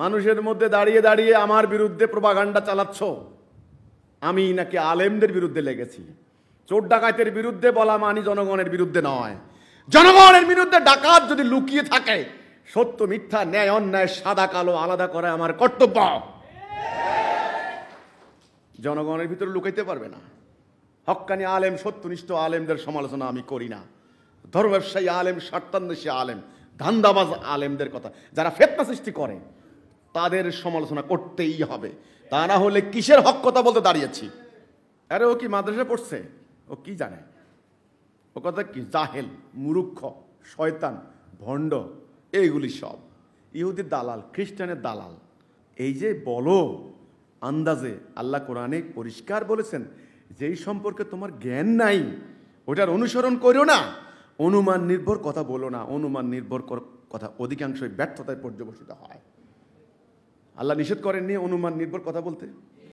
মানুষের মধ্যে দাঁড়িয়ে দাঁড়িয়ে আমার বিরুদ্ধে প্রভাগান্ডা চালাচ্ছ আমি নাকি আলেমদের বিরুদ্ধে লেগেছি চোর ডাকাতের বিরুদ্ধে বলা মানি জনগণের বিরুদ্ধে নয় জনগণের বিরুদ্ধে ডাকাত যদি লুকিয়ে থাকে সত্য মিথ্যা ন্যায় অন্যায় সাদা কালো আলাদা করা আমার কর্তব্য জনগণের ভিতরে লুকাইতে পারবে না হক্কানি আলেম সত্যনিষ্ঠ আলেমদের সমালোচনা আমি করি না ধর্ম ব্যবসায়ী আলেম স্বার্থান্বেষী আলেম ধান্দাবাজ আলেমদের কথা যারা ফেতনা সৃষ্টি করে তাদের সমালোচনা করতেই হবে তা না হলে কিসের হক কথা বলতে দাঁড়িয়েছি আরে ও কি মাদ্রাসা পড়ছে ও কি জানে ও কথা কি জাহেল মুরুক্ষ শয়তান ভণ্ড এইগুলি সব ইহুদি দালাল খ্রিস্টানের দালাল এই যে বলো আন্দাজে আল্লাহ কোরআনে পরিষ্কার বলেছেন যেই সম্পর্কে তোমার জ্ঞান নাই ওটার অনুসরণ করো না অনুমান নির্ভর কথা বলো না অনুমান নির্ভর কথা অধিকাংশই ব্যর্থতায় পর্যবসিত হয় আল্লাহ নিষেধ করেননি অনুমান নির্ভর কথা বলতে